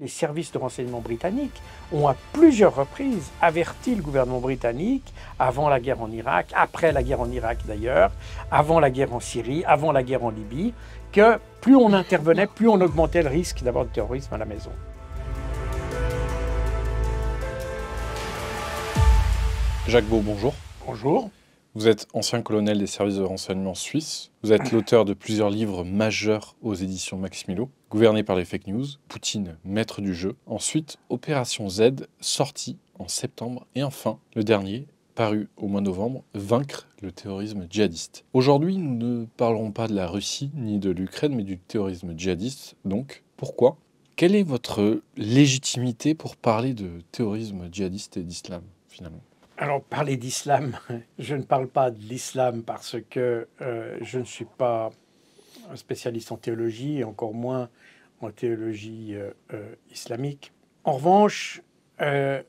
Les services de renseignement britanniques ont à plusieurs reprises averti le gouvernement britannique, avant la guerre en Irak, après la guerre en Irak d'ailleurs, avant la guerre en Syrie, avant la guerre en Libye, que plus on intervenait, plus on augmentait le risque d'avoir du terrorisme à la maison. Jacques Beau, bonjour. Bonjour. Vous êtes ancien colonel des services de renseignement suisses. Vous êtes l'auteur de plusieurs livres majeurs aux éditions Max gouverné par les fake news, Poutine, maître du jeu. Ensuite, Opération Z, sortie en septembre. Et enfin, le dernier, paru au mois de novembre, Vaincre le terrorisme djihadiste. Aujourd'hui, nous ne parlerons pas de la Russie ni de l'Ukraine, mais du terrorisme djihadiste. Donc, pourquoi Quelle est votre légitimité pour parler de terrorisme djihadiste et d'islam, finalement alors, parler d'islam, je ne parle pas de l'islam parce que euh, je ne suis pas spécialiste en théologie et encore moins en théologie euh, euh, islamique. En revanche, euh,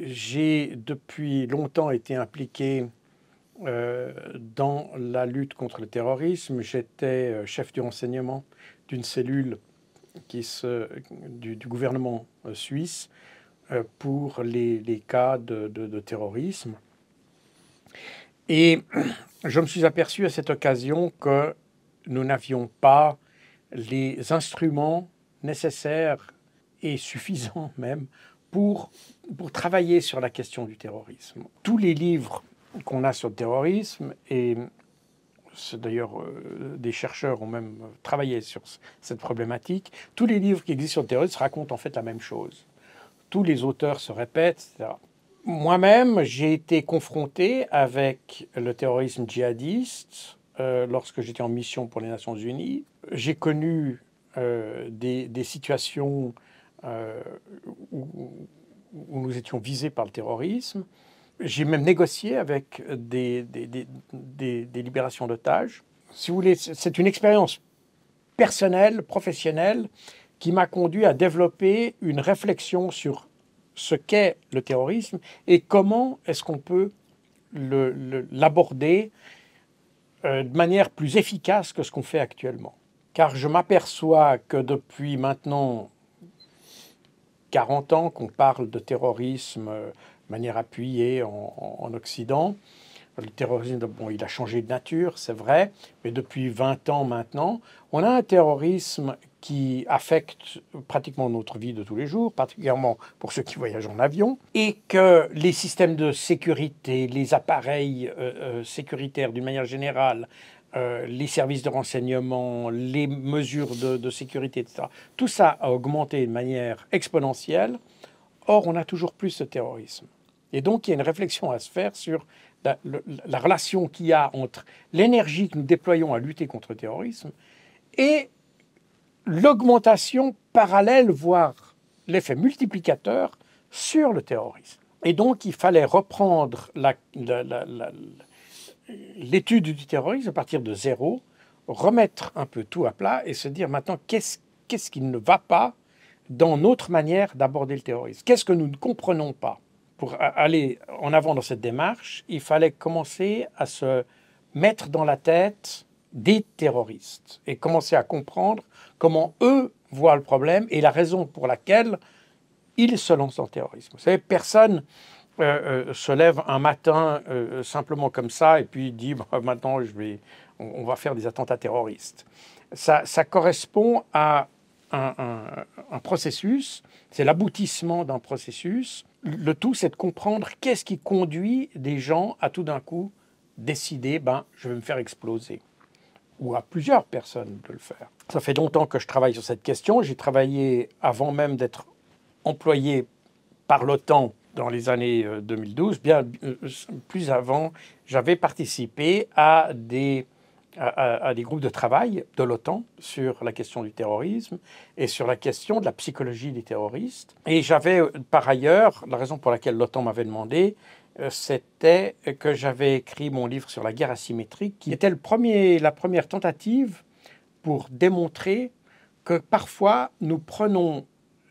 j'ai depuis longtemps été impliqué dans la lutte contre le terrorisme. J'étais chef du renseignement d'une cellule qui se, du, gouvernement suisse pour les, cas de, de terrorisme. Et je me suis aperçu à cette occasion que nous n'avions pas les instruments nécessaires et suffisants même pour, pour travailler sur la question du terrorisme. Tous les livres qu'on a sur le terrorisme, et d'ailleurs euh, des chercheurs ont même travaillé sur cette problématique, tous les livres qui existent sur le terrorisme racontent en fait la même chose. Tous les auteurs se répètent, etc. Moi-même, j'ai été confronté avec le terrorisme djihadiste euh, lorsque j'étais en mission pour les Nations Unies. J'ai connu euh, des, situations euh, où, nous étions visés par le terrorisme. J'ai même négocié avec des, des libérations d'otages. Si vous c'est une expérience personnelle, professionnelle, qui m'a conduit à développer une réflexion sur ce qu'est le terrorisme et comment est-ce qu'on peut l'aborder euh, de manière plus efficace que ce qu'on fait actuellement. Car je m'aperçois que depuis maintenant 40 ans qu'on parle de terrorisme euh, de manière appuyée en, Occident, le terrorisme, bon, il a changé de nature, c'est vrai, mais depuis 20 ans maintenant, on a un terrorisme qui affectent pratiquement notre vie de tous les jours, particulièrement pour ceux qui voyagent en avion, et que les systèmes de sécurité, les appareils euh, euh, sécuritaires d'une manière générale, euh, les services de renseignement, les mesures de, de, sécurité, etc., tout ça a augmenté de manière exponentielle. Or, on a toujours plus de terrorisme. Et donc, il y a une réflexion à se faire sur la relation qu'il y a entre l'énergie que nous déployons à lutter contre le terrorisme et l'augmentation parallèle, voire l'effet multiplicateur sur le terrorisme. Et donc, il fallait reprendre l'étude du terrorisme à partir de zéro, remettre un peu tout à plat et se dire maintenant qu'est-ce qui ne va pas dans notre manière d'aborder le terrorisme Qu'est-ce que nous ne comprenons pas Pour aller en avant dans cette démarche, il fallait commencer à se mettre dans la tête des terroristes et commencer à comprendre comment eux voient le problème et la raison pour laquelle ils se lancent en terrorisme. Vous savez, personne euh, euh, se lève un matin euh, simplement comme ça et puis dit bah, maintenant on, va faire des attentats terroristes. Ça, correspond à un, un processus, c'est l'aboutissement d'un processus. Le tout, c'est de comprendre qu'est-ce qui conduit des gens à tout d'un coup décider ben, je vais me faire exploser ou à plusieurs personnes de le faire. Ça fait longtemps que je travaille sur cette question. J'ai travaillé avant même d'être employé par l'OTAN dans les années 2012, euh, bien euh, plus avant, j'avais participé à des, à, à, des groupes de travail de l'OTAN sur la question du terrorisme et sur la question de la psychologie des terroristes. Et j'avais euh, par ailleurs, la raison pour laquelle l'OTAN m'avait demandé, euh, c'était que j'avais écrit mon livre sur la guerre asymétrique, qui était le premier, la première tentative pour démontrer que parfois nous prenons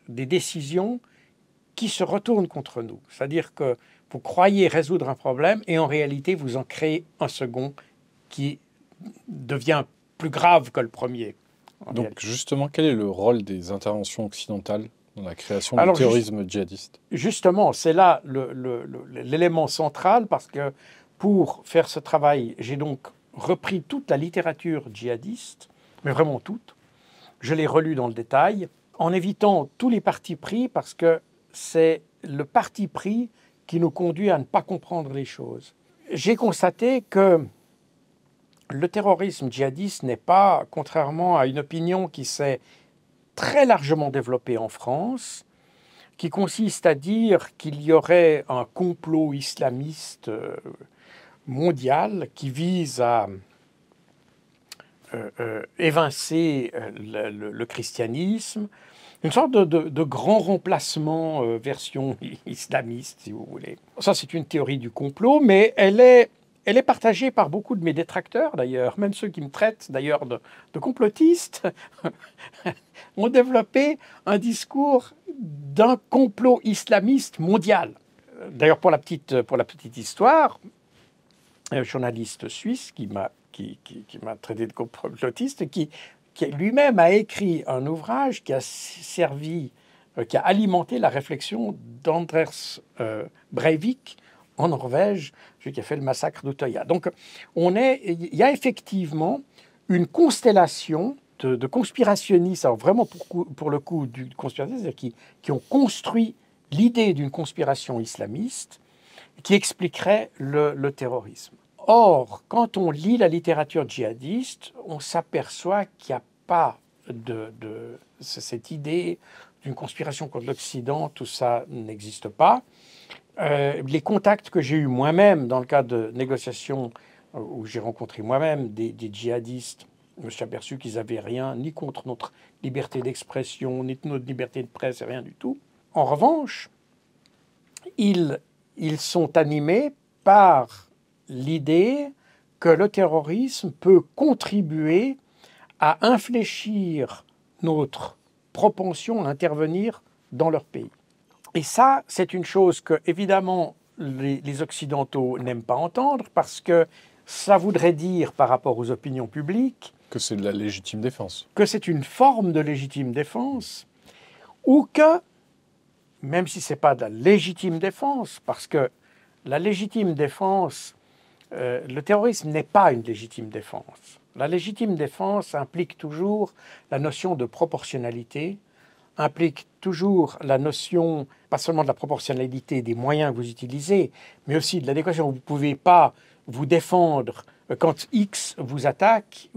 des décisions qui se retournent contre nous. C'est-à-dire que vous croyez résoudre un problème et en réalité vous en créez un second qui devient plus grave que le premier. Donc justement, quel est le rôle des interventions occidentales la création du terrorisme djihadiste. Justement, c'est là l'élément central parce que pour faire ce travail, j'ai donc repris toute la littérature djihadiste, mais vraiment toute. Je l'ai relue dans le détail, en évitant tous les partis pris parce que c'est le parti pris qui nous conduit à ne pas comprendre les choses. J'ai constaté que le terrorisme djihadiste n'est pas, contrairement à une opinion qui s'est très largement développée en France, qui consiste à dire qu'il y aurait un complot islamiste euh, mondial qui vise à euh, euh, évincer le, christianisme, une sorte de, grand remplacement version islamiste, si vous voulez. Ça, c'est une théorie du complot, mais elle est elle est partagée par beaucoup de mes détracteurs, d'ailleurs, même ceux qui me traitent d'ailleurs de, de complotiste, ont développé un discours d'un complot islamiste mondial. D'ailleurs, pour la petite, pour la petite histoire, un journaliste suisse qui m'a qui, traité de complotiste, qui, lui-même a écrit un ouvrage qui a servi, euh, qui a alimenté la réflexion d'Andrés euh, Breivik, en Norvège, celui qui a fait le massacre d'Utoya. Donc, on est, il y a effectivement une constellation de, conspirationnistes, vraiment pour, le coup, du qui, ont construit l'idée d'une conspiration islamiste qui expliquerait le, terrorisme. Or, quand on lit la littérature djihadiste, on s'aperçoit qu'il n'y a pas de cette idée d'une conspiration contre l'Occident, tout ça n'existe pas. Euh, les contacts que j'ai eus moi-même dans le cadre de négociations euh, où j'ai rencontré moi-même des, djihadistes, je me suis aperçu qu'ils n'avaient rien ni contre notre liberté d'expression, ni notre liberté de presse, rien du tout. En revanche, ils, ils sont animés par l'idée que le terrorisme peut contribuer à infléchir notre propension à intervenir dans leur pays. Et ça, c'est une chose que, évidemment, les, Occidentaux n'aiment pas entendre parce que ça voudrait dire, par rapport aux opinions publiques, que c'est de la légitime défense. Que c'est une forme de légitime défense, ou que, même si ce n'est pas de la légitime défense, parce que la légitime défense, euh, le terrorisme n'est pas une légitime défense. La légitime défense implique toujours la notion de proportionnalité, implique toujours la notion, pas seulement de la proportionnalité des moyens que vous utilisez, mais aussi de l'adéquation. Vous ne pouvez pas vous défendre quand X vous attaque.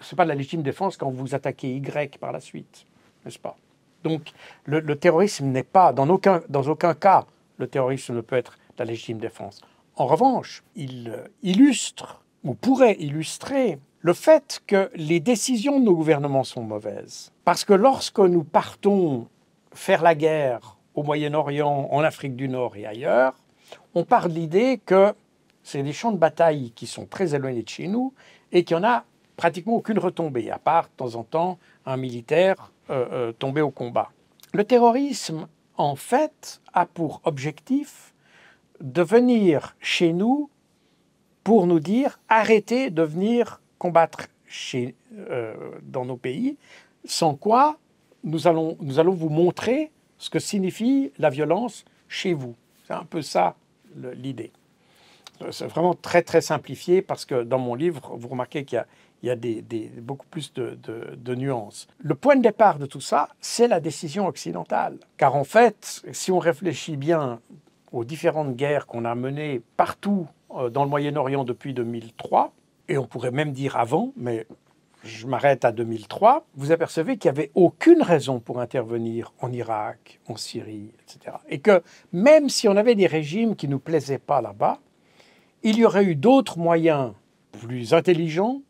Ce n'est pas de la légitime défense quand vous attaquez Y par la suite, n'est-ce pas Donc le, terrorisme n'est pas, dans aucun, dans aucun cas, le terrorisme ne peut être de la légitime défense. En revanche, il euh, illustre ou pourrait illustrer le fait que les décisions de nos gouvernements sont mauvaises. Parce que lorsque nous partons faire la guerre au Moyen-Orient, en Afrique du Nord et ailleurs, on part de l'idée que c'est des champs de bataille qui sont très éloignés de chez nous et qu'il n'y en a pratiquement aucune retombée, à part de temps en temps un militaire euh, euh, tombé au combat. Le terrorisme, en fait, a pour objectif de venir chez nous pour nous dire arrêtez de venir combattre chez, euh, dans nos pays, sans quoi nous allons, nous allons vous montrer ce que signifie la violence chez vous. C'est un peu ça l'idée. Euh, c'est vraiment très très simplifié parce que dans mon livre, vous remarquez qu'il y a, il y a des, beaucoup plus de, de, de, nuances. Le point de départ de tout ça, c'est la décision occidentale. Car en fait, si on réfléchit bien aux différentes guerres qu'on a menées partout euh, dans le Moyen-Orient depuis 2003, et on pourrait même dire avant, mais je m'arrête à 2003, vous apercevez qu'il n'y avait aucune raison pour intervenir en Irak, en Syrie, etc. Et que même si on avait des régimes qui ne nous plaisaient pas là-bas, il y aurait eu d'autres moyens plus intelligents,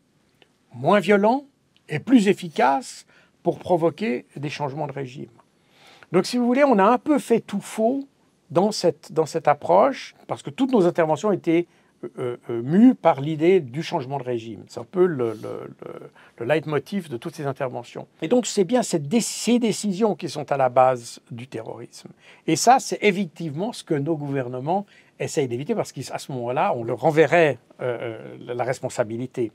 moins violents et plus efficaces pour provoquer des changements de régime. Donc si vous voulez, on a un peu fait tout faux dans cette, dans cette approche, parce que toutes nos interventions étaient euh, euh, euh mu par l'idée du changement de régime. C'est un peu le, le, leitmotiv de toutes ces interventions. Et donc, c'est bien cette ces décisions qui sont à la base du terrorisme. Et ça, c'est effectivement ce que nos gouvernements essayent d'éviter, parce qu'à ce moment-là, on leur renverrait euh, euh, la responsabilité.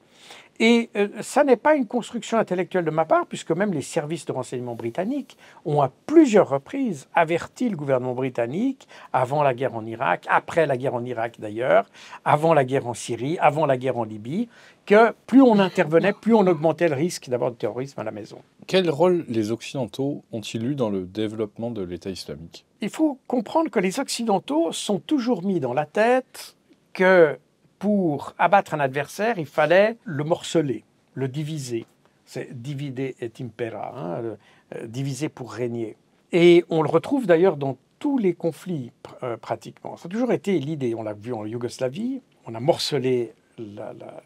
Et euh, ça n'est pas une construction intellectuelle de ma part, puisque même les services de renseignement britanniques ont à plusieurs reprises averti le gouvernement britannique, avant la guerre en Irak, après la guerre en Irak d'ailleurs, avant la guerre en Syrie, avant la guerre en Libye, que plus on intervenait, plus on augmentait le risque d'avoir du terrorisme à la maison. Quel rôle les Occidentaux ont-ils eu dans le développement de l'État islamique Il faut comprendre que les Occidentaux sont toujours mis dans la tête que pour abattre un adversaire, il fallait le morceler, le diviser. C'est divider et impera, hein, euh, diviser pour régner. Et on le retrouve d'ailleurs dans tous les conflits euh, pratiquement. Ça a toujours été l'idée, on l'a vu en Yougoslavie, on a morcelé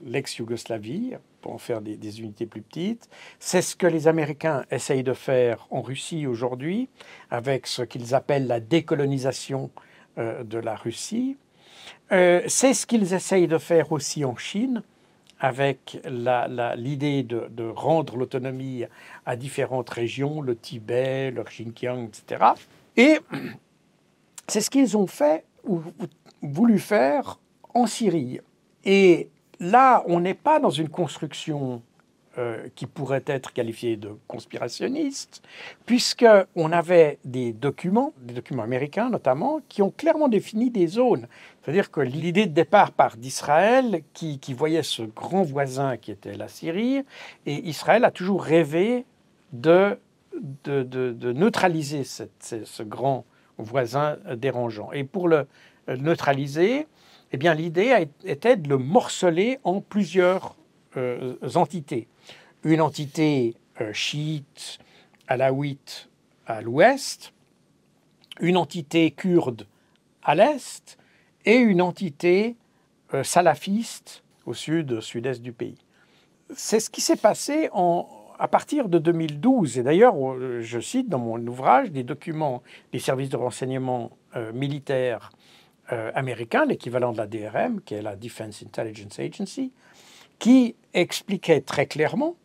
l'ex-Yougoslavie pour en faire des, unités plus petites. C'est ce que les Américains essayent de faire en Russie aujourd'hui avec ce qu'ils appellent la décolonisation euh, de la Russie. Euh, c'est ce qu'ils essayent de faire aussi en Chine avec l'idée de, de, rendre l'autonomie à différentes régions, le Tibet, le Xinjiang, etc. Et c'est ce qu'ils ont fait ou voulu faire en Syrie. Et là, on n'est pas dans une construction euh, qui pourrait être qualifié de puisque puisqu'on avait des documents, des documents américains notamment, qui ont clairement défini des zones. C'est-à-dire que l'idée de départ part d'Israël, qui, voyait ce grand voisin qui était la Syrie, et Israël a toujours rêvé de neutraliser cette, ce, grand voisin dérangeant. Et pour le euh, neutraliser, eh bien l'idée était de le morceler en plusieurs euh, entités une entité à euh, chiite, alaouite à l'ouest, une entité kurde à l'est et une entité euh, salafiste au sud, sud-est du pays. C'est ce qui s'est passé à partir de 2012. Et d'ailleurs, euh, je cite dans mon ouvrage des documents des services de renseignement militaires américains, l'équivalent de la DRM, qui est la Defense Intelligence Agency, qui expliquait très clairement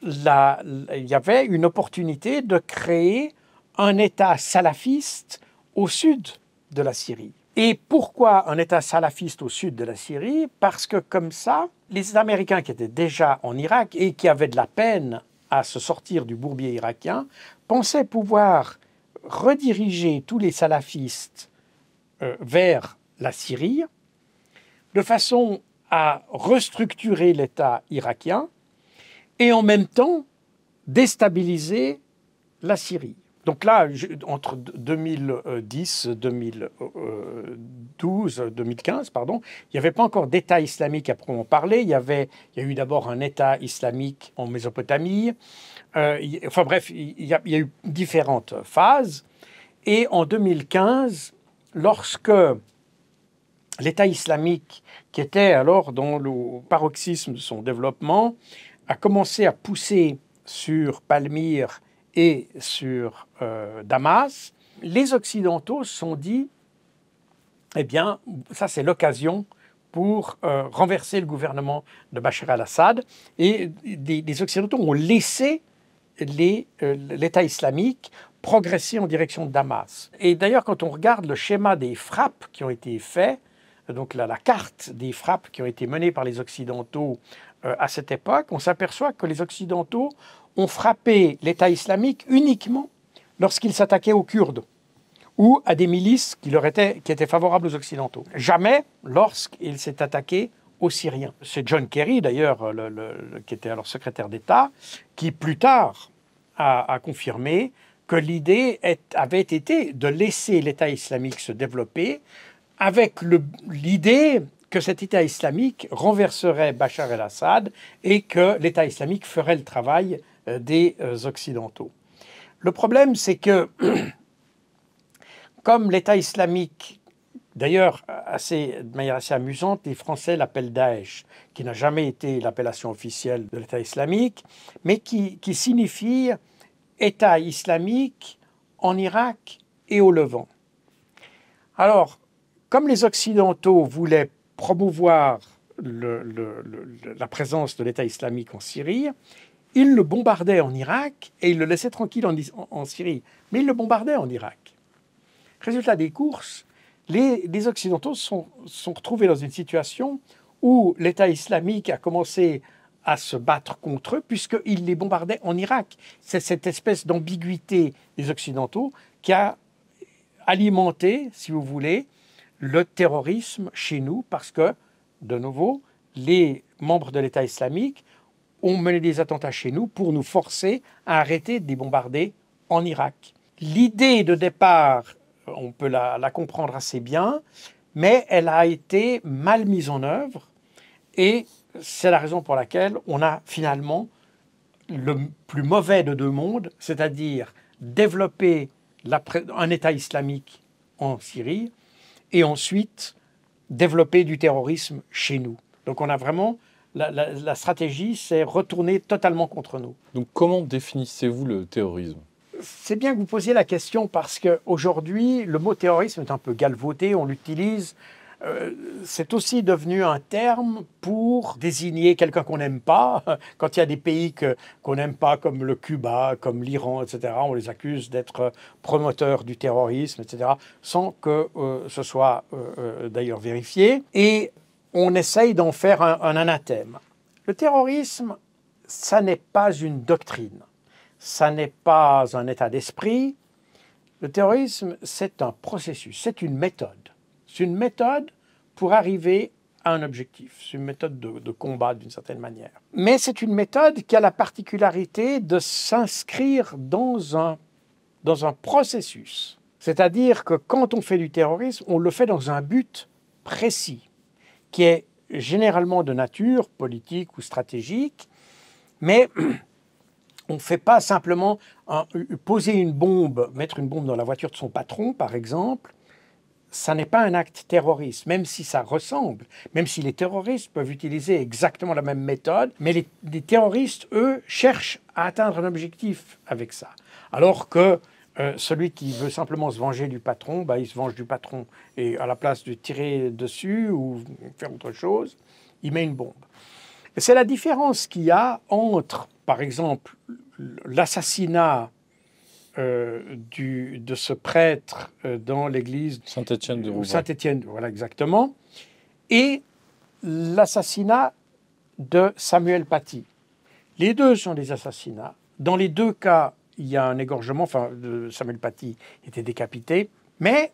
qu'il y avait une opportunité de créer un État salafiste au sud de la Syrie. Et pourquoi un État salafiste au sud de la Syrie Parce que comme ça, les Américains qui étaient déjà en Irak et qui avaient de la peine à se sortir du bourbier irakien pensaient pouvoir rediriger tous les salafistes euh, vers la Syrie de façon à restructurer l'État irakien et en même temps déstabiliser la Syrie. Donc là, entre 2010, 2012, 2015, pardon, il n'y avait pas encore d'État islamique à proprement parler. Il y avait, il y a eu d'abord un État islamique en Mésopotamie. Euh, enfin bref, il il y, a, eu différentes phases. Et en 2015, lorsque l'État islamique, qui était alors dans le paroxysme de son développement, a commencé à pousser sur Palmyre et sur euh, Damas, les Occidentaux se sont dit, eh bien, ça c'est l'occasion pour euh, renverser le gouvernement de Bachar al-Assad. Et les, Occidentaux ont laissé euh, l'État islamique progresser en direction de Damas. Et d'ailleurs, quand on regarde le schéma des frappes qui ont été faites, donc la, carte des frappes qui ont été menées par les Occidentaux euh, à cette époque, on s'aperçoit que les Occidentaux ont frappé l'État islamique uniquement lorsqu'ils s'attaquaient aux Kurdes ou à des milices qui, leur étaient, qui étaient favorables aux Occidentaux. Jamais lorsqu'ils s'est attaqué aux Syriens. C'est John Kerry, d'ailleurs, euh, qui était alors secrétaire d'État, qui plus tard a confirmé que l'idée avait été de laisser l'État islamique se développer avec l'idée que cet État islamique renverserait Bachar el-Assad et que l'État islamique ferait le travail euh, des euh, Occidentaux. Le problème, c'est que, comme l'État islamique, d'ailleurs, de manière assez amusante, les Français l'appellent Daesh, qui n'a jamais été l'appellation officielle de l'État islamique, mais qui, qui signifie État islamique en Irak et au Levant. Alors, comme les Occidentaux voulaient promouvoir la présence de l'État islamique en Syrie, il le bombardait en Irak et il le laissait tranquille en, Syrie. Mais il le bombardait en Irak. Résultat des courses, les, Occidentaux sont, sont retrouvés dans une situation où l'État islamique a commencé à se battre contre eux, puisqu'il les bombardaient en Irak. C'est cette espèce d'ambiguïté des Occidentaux qui a alimenté, si vous voulez, le terrorisme chez nous parce que, de nouveau, les membres de l'État islamique ont mené des attentats chez nous pour nous forcer à arrêter de les bombarder en Irak. L'idée de départ, on peut la, la comprendre assez bien, mais elle a été mal mise en œuvre et c'est la raison pour laquelle on a finalement le plus mauvais de deux mondes, c'est-à-dire développer un État islamique en Syrie et ensuite développer du terrorisme chez nous. Donc on a vraiment la, stratégie, c'est retourner totalement contre nous. Donc comment définissez-vous le terrorisme C'est bien que vous posiez la question parce qu'aujourd'hui, le mot terrorisme est un peu galvaudé, on l'utilise euh, c'est aussi devenu un terme pour désigner quelqu'un qu'on n'aime pas. Quand il y a des pays que, qu'on n'aime pas, comme le Cuba, comme l'Iran, etc., on les accuse d'être promoteurs du terrorisme, etc., sans que euh, ce soit euh, d'ailleurs vérifié. Et on essaye d'en faire un anathème. Le terrorisme, ça n'est pas une doctrine, ça n'est pas un état d'esprit. Le terrorisme, c'est un processus, c'est une méthode. C'est une méthode pour arriver à un objectif. C'est une méthode de, combat d'une certaine manière. Mais c'est une méthode qui a la particularité de s'inscrire dans un, dans un processus. C'est-à-dire que quand on fait du terrorisme, on le fait dans un but précis, qui est généralement de nature politique ou stratégique, mais on ne fait pas simplement poser une bombe, mettre une bombe dans la voiture de son patron, par exemple, ça n'est pas un acte terroriste, même si ça ressemble, même si les terroristes peuvent utiliser exactement la même méthode, mais les, terroristes, eux, cherchent à atteindre un objectif avec ça. Alors que euh, celui qui veut simplement se venger du patron, bah, il se venge du patron. Et à la place de tirer dessus ou faire autre chose, il met une bombe. C'est la différence qu'il y a entre, par exemple, l'assassinat euh, de ce prêtre euh, dans l'église Saint-Étienne de Rouvray. Saint-Étienne, voilà exactement, et l'assassinat de Samuel Paty. Les deux sont des assassinats. Dans les deux cas, il y a un égorgement, enfin Samuel Paty était décapité, mais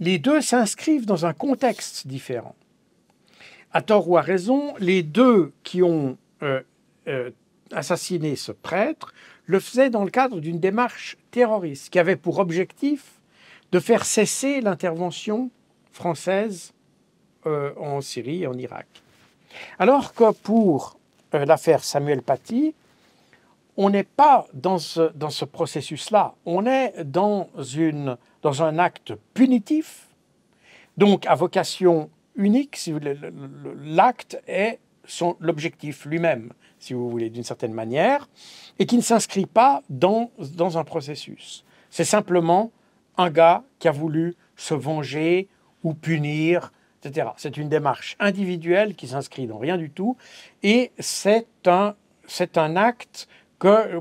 les deux s'inscrivent dans un contexte différent. À tort ou à raison, les deux qui ont euh, assassiné ce prêtre le faisait dans le cadre d'une démarche terroriste qui avait pour objectif de faire cesser l'intervention française euh, en Syrie et en Irak. Alors que pour euh, l'affaire Samuel Paty, on n'est pas dans ce, processus-là, on est dans, dans un acte punitif, donc à vocation unique, si l'acte est l'objectif lui-même si vous voulez, d'une certaine manière, et qui ne s'inscrit pas dans, dans un processus. C'est simplement un gars qui a voulu se venger ou punir, etc. C'est une démarche individuelle qui s'inscrit dans rien du tout, et c'est un, c'est un acte que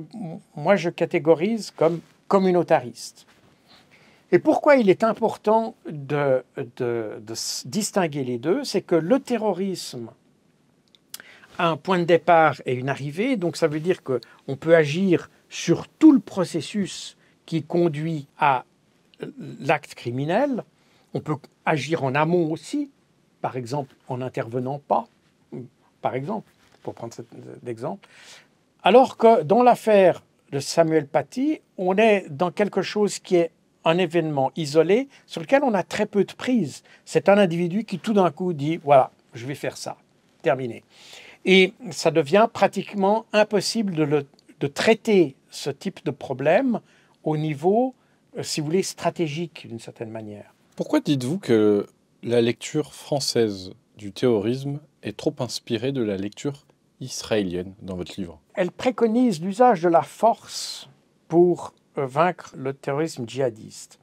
moi je catégorise comme communautariste. Et pourquoi il est important de, de, de distinguer les deux, c'est que le terrorisme un point de départ et une arrivée, donc ça veut dire qu'on peut agir sur tout le processus qui conduit à l'acte criminel. On peut agir en amont aussi, par exemple en n'intervenant pas, par exemple, pour prendre cet exemple. Alors que dans l'affaire de Samuel Paty, on est dans quelque chose qui est un événement isolé sur lequel on a très peu de prise. C'est un individu qui tout d'un coup dit, voilà, je vais faire ça. Terminé. Et ça devient pratiquement impossible de, traiter ce type de problème au niveau, euh, si vous voulez, stratégique d'une certaine manière. Pourquoi dites-vous que la lecture française du terrorisme est trop inspirée de la lecture israélienne dans votre livre Elle préconise l'usage de la force pour euh, vaincre le terrorisme djihadiste.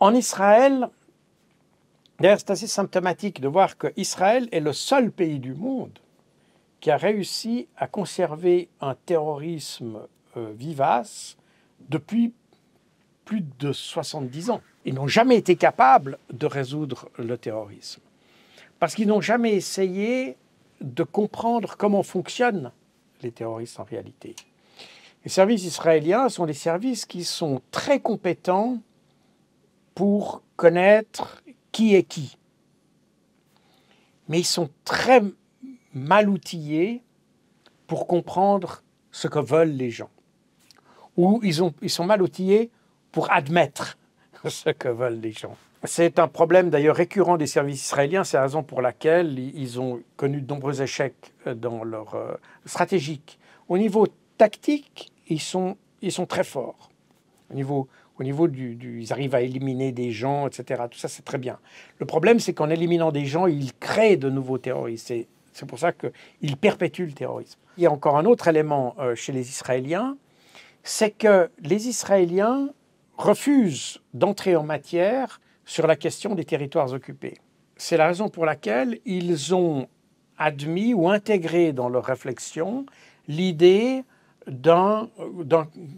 En Israël, d'ailleurs c'est assez symptomatique de voir qu'Israël est le seul pays du monde qui a réussi à conserver un terrorisme euh, vivace depuis plus de 70 ans. Ils n'ont jamais été capables de résoudre le terrorisme. Parce qu'ils n'ont jamais essayé de comprendre comment fonctionnent les terroristes en réalité. Les services israéliens sont des services qui sont très compétents pour connaître qui est qui. Mais ils sont très mal outillés pour comprendre ce que veulent les gens. Ou ils, sont mal outillés pour admettre ce que veulent les gens. C'est un problème d'ailleurs récurrent des services israéliens, c'est la raison pour laquelle ils ont connu de nombreux échecs euh, dans leur euh, stratégique. Au niveau tactique, ils sont, très forts. Au niveau, au niveau du, Ils arrivent à éliminer des gens, etc. Tout ça, c'est très bien. Le problème, c'est qu'en éliminant des gens, ils créent de nouveaux terroristes. C'est pour ça qu'ils perpétuent le terrorisme. Il y a encore un autre élément euh, chez les Israéliens, c'est que les Israéliens refusent d'entrer en matière sur la question des territoires occupés. C'est la raison pour laquelle ils ont admis ou intégré dans leur réflexion l'idée d'un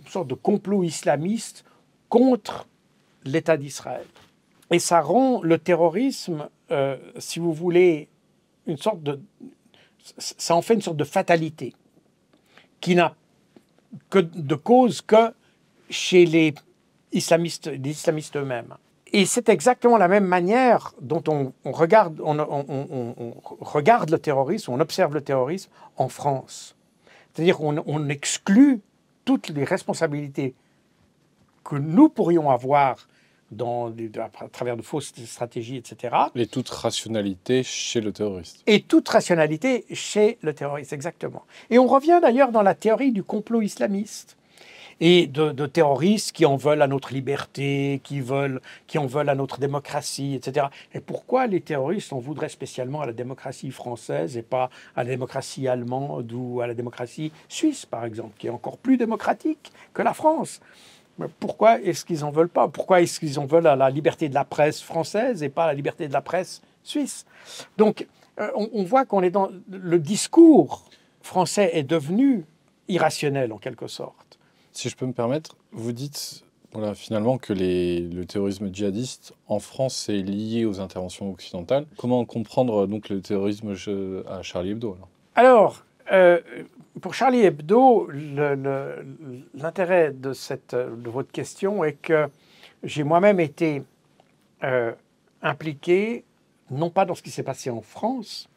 sorte de complot islamiste contre l'État d'Israël. Et ça rend le terrorisme, euh, si vous voulez, une sorte de. Ça en fait une sorte de fatalité qui n'a que de cause que chez les islamistes, les islamistes eux-mêmes. Et c'est exactement la même manière dont on, regarde, on, on, regarde le terrorisme, on observe le terrorisme en France. C'est-à-dire qu'on exclut toutes les responsabilités que nous pourrions avoir dans, à travers de fausses stratégies, etc. Et toute rationalité chez le terroriste. Et toute rationalité chez le terroriste, exactement. Et on revient d'ailleurs dans la théorie du complot islamiste et de, terroristes qui en veulent à notre liberté, qui, veulent, qui en veulent à notre démocratie, etc. Et pourquoi les terroristes en voudraient spécialement à la démocratie française et pas à la démocratie allemande ou à la démocratie suisse, par exemple, qui est encore plus démocratique que la France pourquoi est-ce qu'ils n'en veulent pas Pourquoi est-ce qu'ils en veulent à la liberté de la presse française et pas à la liberté de la presse suisse Donc, euh, on, voit qu'on est dans le discours français est devenu irrationnel en quelque sorte. Si je peux me permettre, vous dites voilà, finalement que les, le terrorisme djihadiste en France est lié aux interventions occidentales. Comment comprendre donc le terrorisme euh, à Charlie Hebdo alors, alors euh, pour Charlie Hebdo, l'intérêt de, cette, de votre question est que j'ai moi-même été euh, impliqué, non pas dans ce qui s'est passé en France,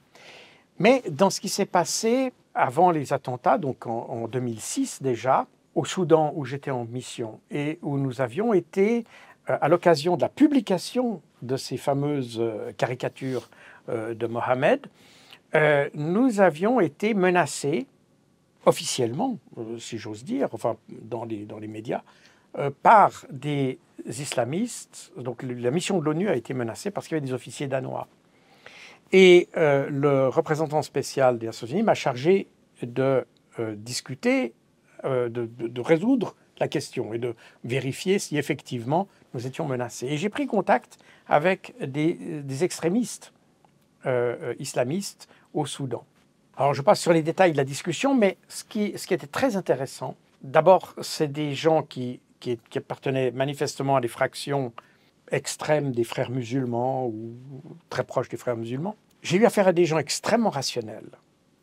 mais dans ce qui s'est passé avant les attentats, donc en, 2006 déjà, au Soudan où j'étais en mission et où nous avions été, euh, à l'occasion de la publication de ces fameuses euh, caricatures de Mohamed, nous avions été menacés officiellement, euh, si j'ose dire, enfin dans les, dans les médias, euh, par des islamistes. Donc la mission de l'ONU a été menacée parce qu'il y avait des officiers danois. Et euh, le représentant spécial des Nations Unies m'a chargé de discuter, de, de, résoudre la question et de vérifier si effectivement nous étions menacés. Et j'ai pris contact avec des, des extrémistes islamistes au Soudan. Alors je passe sur les détails de la discussion, mais ce qui, était très intéressant, d'abord, c'est des gens qui, appartenaient manifestement à des fractions extrêmes des frères musulmans ou très proches des frères musulmans. J'ai eu affaire à des gens extrêmement rationnels,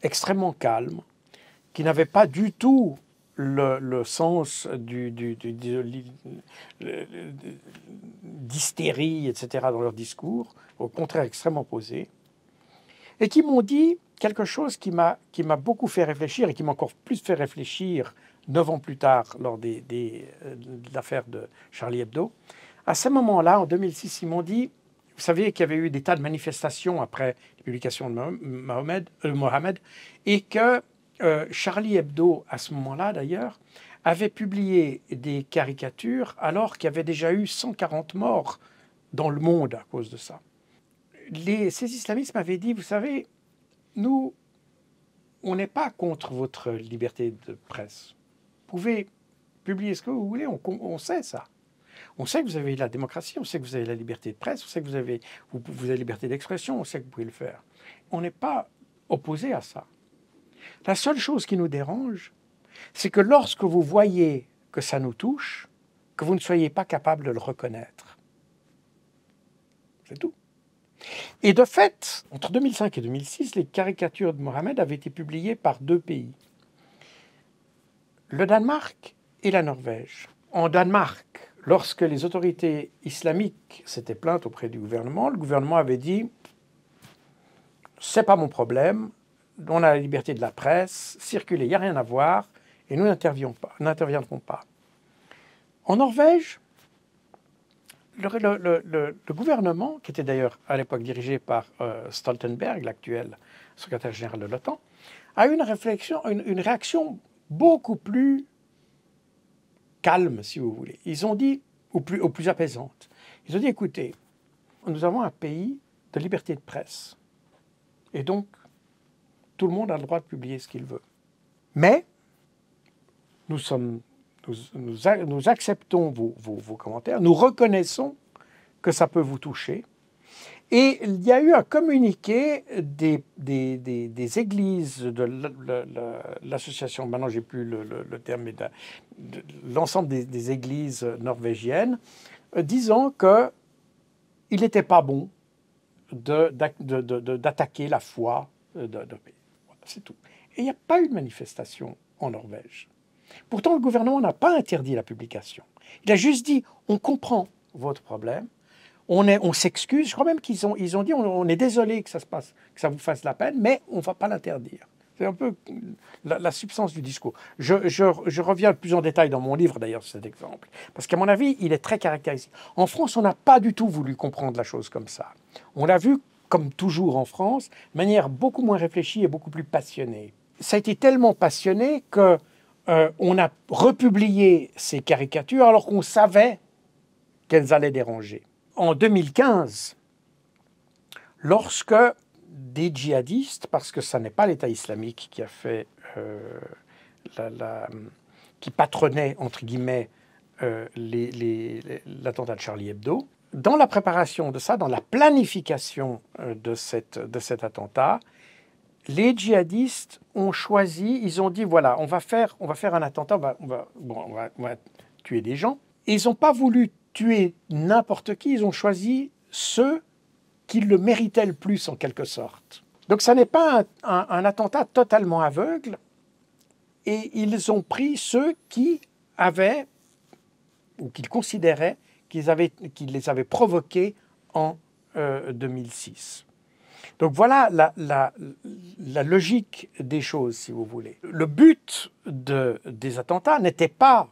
extrêmement calmes, qui n'avaient pas du tout le, sens du, du, d'hystérie, etc., dans leur discours, au contraire extrêmement posés et qui m'ont dit quelque chose qui m'a beaucoup fait réfléchir et qui m'a encore plus fait réfléchir neuf ans plus tard lors des, euh, de l'affaire de Charlie Hebdo. À ce moment-là, en 2006, ils m'ont dit, vous savez qu'il y avait eu des tas de manifestations après les publication de euh, Mohamed, et que euh, Charlie Hebdo, à ce moment-là d'ailleurs, avait publié des caricatures alors qu'il y avait déjà eu 140 morts dans le monde à cause de ça les, ces islamistes m'avaient dit, vous savez, nous, on n'est pas contre votre liberté de presse. Vous pouvez publier ce que vous voulez, on, sait ça. On sait que vous avez la démocratie, on sait que vous avez la liberté de presse, on sait que vous avez, vous, vous avez la liberté d'expression, on sait que vous pouvez le faire. On n'est pas opposé à ça. La seule chose qui nous dérange, c'est que lorsque vous voyez que ça nous touche, que vous ne soyez pas capable de le reconnaître. C'est tout. Et de fait, entre 2005 et 2006, les caricatures de Mohamed avaient été publiées par deux pays, le Danemark et la Norvège. En Danemark, lorsque les autorités islamiques s'étaient plaintes auprès du gouvernement, le gouvernement avait dit c'est pas mon problème, on a la liberté de la presse, circuler, il n'y a rien à voir, et nous n'interviendrons pas. En Norvège, le, gouvernement, qui était d'ailleurs à l'époque dirigé par euh, Stoltenberg, l'actuel secrétaire général de l'OTAN, a eu une réflexion, une, réaction beaucoup plus calme, si vous voulez. Ils ont dit, ou plus, ou plus apaisante, ils ont dit, écoutez, nous avons un pays de liberté de presse. Et donc, tout le monde a le droit de publier ce qu'il veut. Mais, nous sommes nous, acceptons vos, commentaires, nous reconnaissons que ça peut vous toucher. Et il y a eu un communiqué des, des, églises de l'association, maintenant j'ai plus le, terme, mais de, l'ensemble des, églises norvégiennes, euh, disant que il n'était pas bon d'attaquer la foi euh, de pays. C'est tout. Et il n'y a pas eu de manifestation en Norvège. Pourtant, le gouvernement n'a pas interdit la publication. Il a juste dit, on comprend votre problème, on, on s'excuse, je crois même qu'ils ont, ils ont dit, on, est désolé que ça se passe, que ça vous fasse la peine, mais on ne va pas l'interdire. C'est un peu la, substance du discours. Je, je, je, reviens plus en détail dans mon livre, d'ailleurs, cet exemple. Parce qu'à mon avis, il est très caractéristique. En France, on n'a pas du tout voulu comprendre la chose comme ça. On l'a vu, comme toujours en France, de manière beaucoup moins réfléchie et beaucoup plus passionnée. Ça a été tellement passionné que euh, on a republié ces caricatures alors qu'on savait qu'elles allaient déranger. En 2015, lorsque des djihadistes, parce que ce n'est pas l'État islamique qui euh, qui patronnait entre guillemets euh, l'attentat de Charlie Hebdo, dans la préparation de ça, dans la planification de cet attentat, les djihadistes ont choisi, ils ont dit voilà, on va faire, on va faire un attentat, on va, tuer des gens. ils n'ont pas voulu tuer n'importe qui, ils ont choisi ceux qui le méritaient le plus en quelque sorte. Donc ça n'est pas un, attentat totalement aveugle, et ils ont pris ceux qui avaient, ou qu'ils considéraient qu'ils les avaient provoqués en 2006. Euh, donc voilà la, logique des choses, si vous voulez. Le but des attentats n'était pas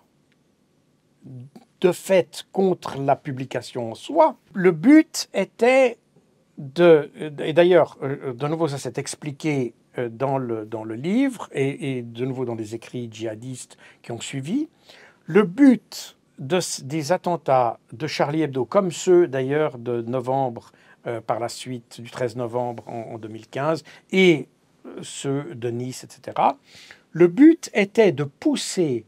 de fait contre la publication en soi. Le but était de, et d'ailleurs, de nouveau, ça s'est expliqué euh, dans le, livre et, et, de nouveau dans les écrits djihadistes qui ont suivi, le but des attentats de Charlie Hebdo, comme ceux d'ailleurs de novembre, euh, par la suite du 13 novembre en 2015, et euh, ceux de Nice, etc., le but était de pousser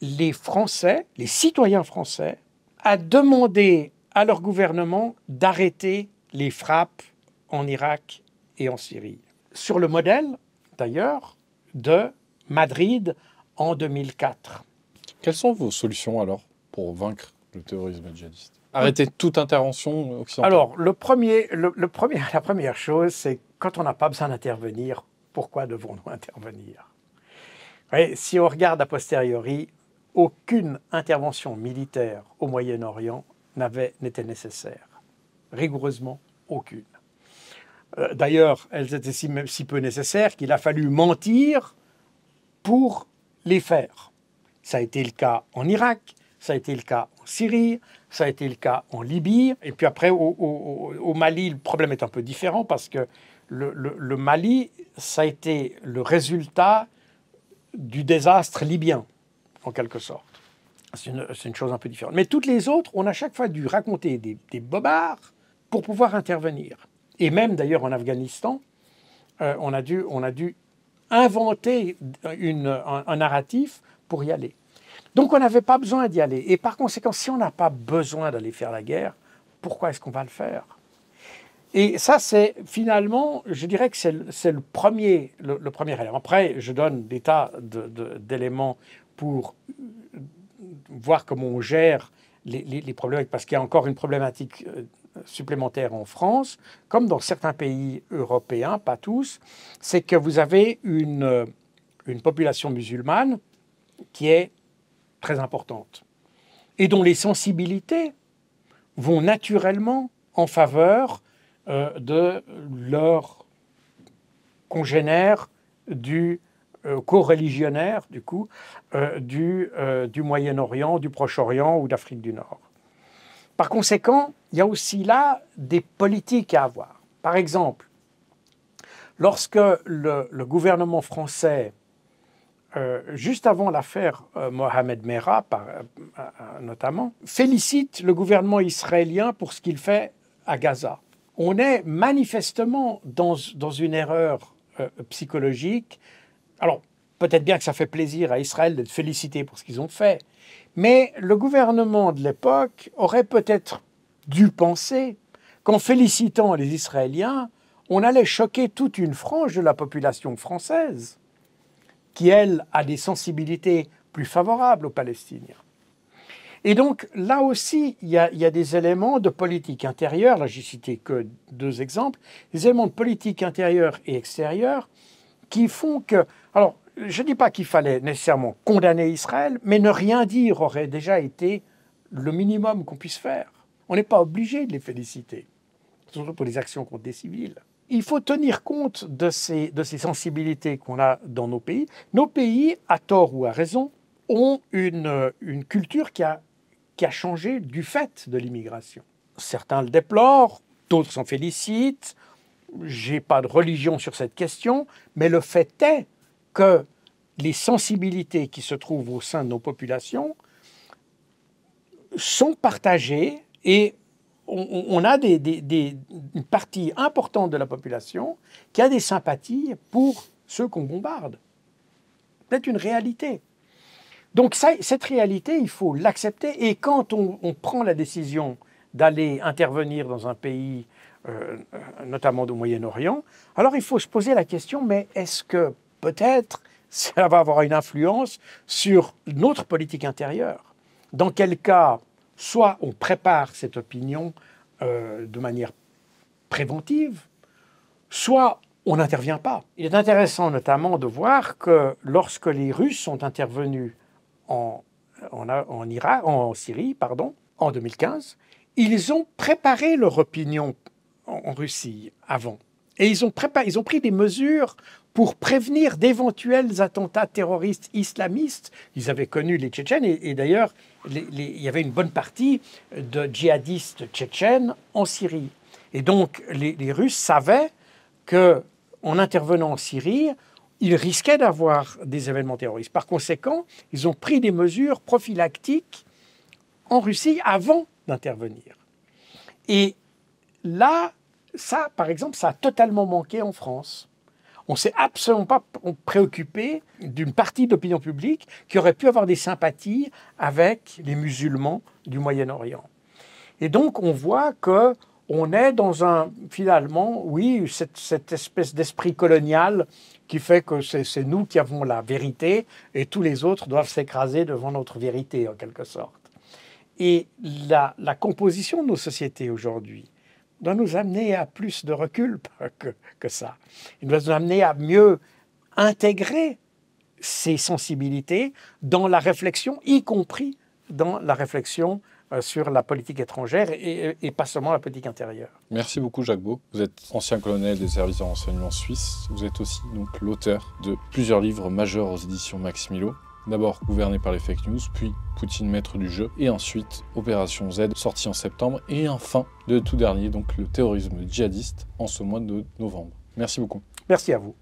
les Français, les citoyens français, à demander à leur gouvernement d'arrêter les frappes en Irak et en Syrie. Sur le modèle, d'ailleurs, de Madrid en 2004. Quelles sont vos solutions alors pour vaincre le terrorisme djihadiste euh, Arrêter toute intervention occidentale Alors, premier, la première chose, c'est quand on n'a pas besoin d'intervenir, pourquoi devons-nous intervenir Si on regarde a posteriori, aucune intervention militaire au Moyen-Orient n'était nécessaire. Rigoureusement, aucune. Euh, d'ailleurs, elles étaient si, si peu nécessaires qu'il a fallu mentir pour les faire. Ça a été le cas en Irak, ça a été le cas en Syrie, ça a été le cas en Libye. Et puis après, au, Mali, le problème est un peu différent parce que le, Mali, ça a été le résultat du désastre libyen, en quelque sorte. C'est une, chose un peu différente. Mais toutes les autres, on a chaque fois dû raconter des, bobards pour pouvoir intervenir. Et même d'ailleurs en Afghanistan, euh, on, a dû, inventer un narratif pour y aller. Donc on n'avait pas besoin d'y aller. Et par conséquent, si on n'a pas besoin d'aller faire la guerre, pourquoi est-ce qu'on va le faire Et ça, c'est finalement, je dirais que c'est le, premier, le, premier élément. Après, je donne des tas d'éléments pour euh, voir comment on gère les, les problèmes, parce qu'il y a encore une problématique euh, supplémentaire en France, comme dans certains pays européens, pas tous, c'est que vous avez une, euh, une population musulmane qui est très importante et dont les sensibilités vont naturellement en faveur euh, de leurs congénères du euh, co-religionnaire, du coup, euh, du, Moyen-Orient, du Proche-Orient ou d'Afrique du Nord. Par conséquent, il y a aussi là des politiques à avoir. Par exemple, lorsque le gouvernement français euh, juste avant l'affaire euh, Mohamed Merah euh, notamment, félicite le gouvernement israélien pour ce qu'il fait à Gaza. On est manifestement dans, dans une erreur psychologique. Alors, peut-être bien que ça fait plaisir à Israël d'être félicité pour ce qu'ils ont fait, mais le gouvernement de l'époque aurait peut-être dû penser qu'en félicitant les Israéliens, on allait choquer toute une frange de la population française qui, elle, a des sensibilités plus favorables aux Palestiniens. Et donc, là aussi, il y, a, des éléments de politique intérieure, là j'ai cité que deux exemples, des éléments de politique intérieure et extérieure qui font que... Alors, je ne dis pas qu'il fallait nécessairement condamner Israël, mais ne rien dire aurait déjà été le minimum qu'on puisse faire. On n'est pas obligé de les féliciter, surtout pour les actions contre des civils il faut tenir compte de ces, de ces sensibilités qu'on a dans nos pays. Nos pays, à tort ou à raison, ont une, culture qui a, qui a changé du fait de l'immigration. Certains le déplorent, d'autres s'en félicitent. J'ai pas de religion sur cette question, mais le fait est que les sensibilités qui se trouvent au sein de nos populations sont partagées et on, a des, une partie importante de la population qui a des sympathies pour ceux qu'on bombarde. C'est une réalité. Donc cette réalité, il faut l'accepter. Et quand on, prend la décision d'aller intervenir dans un pays, euh, notamment du Moyen-Orient, alors il faut se poser la question, mais est-ce que peut-être ça va avoir une influence sur notre politique intérieure Dans quel cas soit on prépare cette opinion euh, de manière préventive, soit on n'intervient pas. Il est intéressant notamment de voir que lorsque les Russes sont intervenus en, en, en, Syrie, pardon, en 2015, ils ont préparé leur opinion en, Russie avant. Et ils ont pris des mesures pour prévenir d'éventuels attentats terroristes islamistes. Ils avaient connu les Tchétchènes et, d'ailleurs, il y avait une bonne partie de djihadistes tchétchènes en Syrie. Et donc, les, Russes savaient qu'en intervenant en Syrie, ils risquaient d'avoir des événements terroristes. Par conséquent, ils ont pris des mesures prophylactiques en Russie avant d'intervenir. Et là, ça, par exemple, ça a totalement manqué en France. On ne s'est absolument pas préoccupé d'une partie d'opinion publique qui aurait pu avoir des sympathies avec les musulmans du Moyen-Orient. Et donc on voit que on est dans un finalement, oui, cette, espèce d'esprit colonial qui fait que c'est nous qui avons la vérité et tous les autres doivent s'écraser devant notre vérité en quelque sorte. Et la composition de nos sociétés aujourd'hui, doit nous amener à plus de recul que, que ça. Il doit nous amener à mieux intégrer ces sensibilités dans la réflexion, y compris dans la réflexion euh, sur la politique étrangère et, pas seulement la politique intérieure. Merci beaucoup Jacques Beau. Vous êtes ancien colonel des services de renseignement suisse. Vous êtes aussi donc l'auteur de plusieurs livres majeurs aux éditions Max Milo. D'abord gouverné par les fake news, puis Poutine maître du jeu, et ensuite Opération Z sortie en septembre, et enfin le tout dernier, donc le terrorisme djihadiste en ce mois de novembre. Merci beaucoup. Merci à vous.